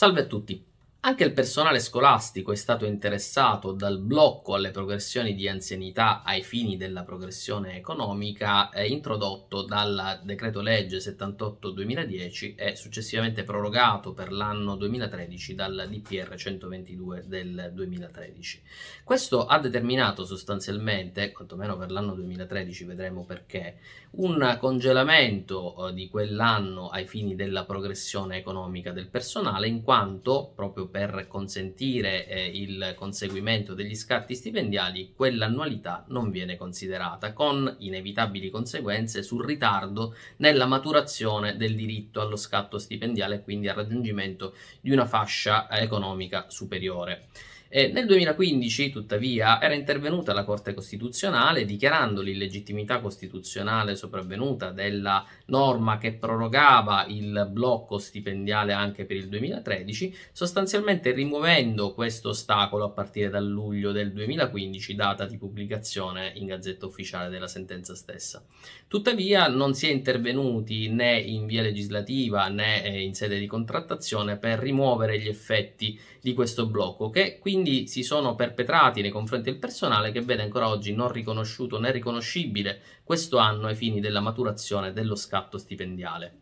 Salve a tutti! Anche il personale scolastico è stato interessato dal blocco alle progressioni di anzianità ai fini della progressione economica eh, introdotto dal decreto legge 78-2010 e successivamente prorogato per l'anno 2013 dal DPR 122 del 2013. Questo ha determinato sostanzialmente, quantomeno per l'anno 2013 vedremo perché, un congelamento eh, di quell'anno ai fini della progressione economica del personale in quanto proprio per per consentire eh, il conseguimento degli scatti stipendiali, quell'annualità non viene considerata, con inevitabili conseguenze sul ritardo nella maturazione del diritto allo scatto stipendiale e quindi al raggiungimento di una fascia eh, economica superiore. Eh, nel 2015, tuttavia, era intervenuta la Corte Costituzionale dichiarando l'illegittimità costituzionale sopravvenuta della norma che prorogava il blocco stipendiale anche per il 2013, sostanzialmente rimuovendo questo ostacolo a partire dal luglio del 2015, data di pubblicazione in Gazzetta Ufficiale della sentenza stessa. Tuttavia, non si è intervenuti né in via legislativa né eh, in sede di contrattazione per rimuovere gli effetti di questo blocco, che quindi quindi si sono perpetrati nei confronti del personale che vede ancora oggi non riconosciuto né riconoscibile questo anno ai fini della maturazione dello scatto stipendiale.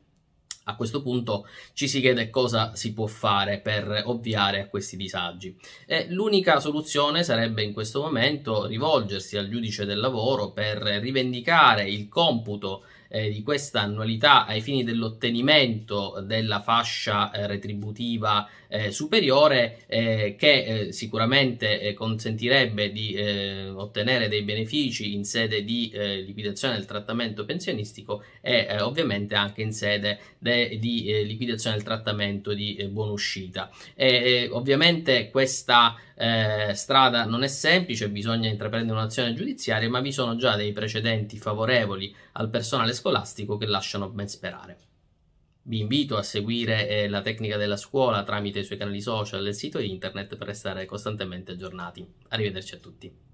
A questo punto ci si chiede cosa si può fare per ovviare a questi disagi. E l'unica soluzione sarebbe in questo momento rivolgersi al giudice del lavoro per rivendicare il computo eh, di questa annualità ai fini dell'ottenimento della fascia eh, retributiva eh, superiore eh, che eh, sicuramente eh, consentirebbe di ottenere dei benefici in sede di liquidazione del trattamento pensionistico e ovviamente anche in sede di liquidazione del trattamento di buonuscita. E, ovviamente questa strada non è semplice, bisogna intraprendere un'azione giudiziaria, ma vi sono già dei precedenti favorevoli al personale scolastico che lasciano ben sperare. Vi invito a seguire eh, la tecnica della scuola tramite i suoi canali social e il sito internet per restare costantemente aggiornati. Arrivederci a tutti.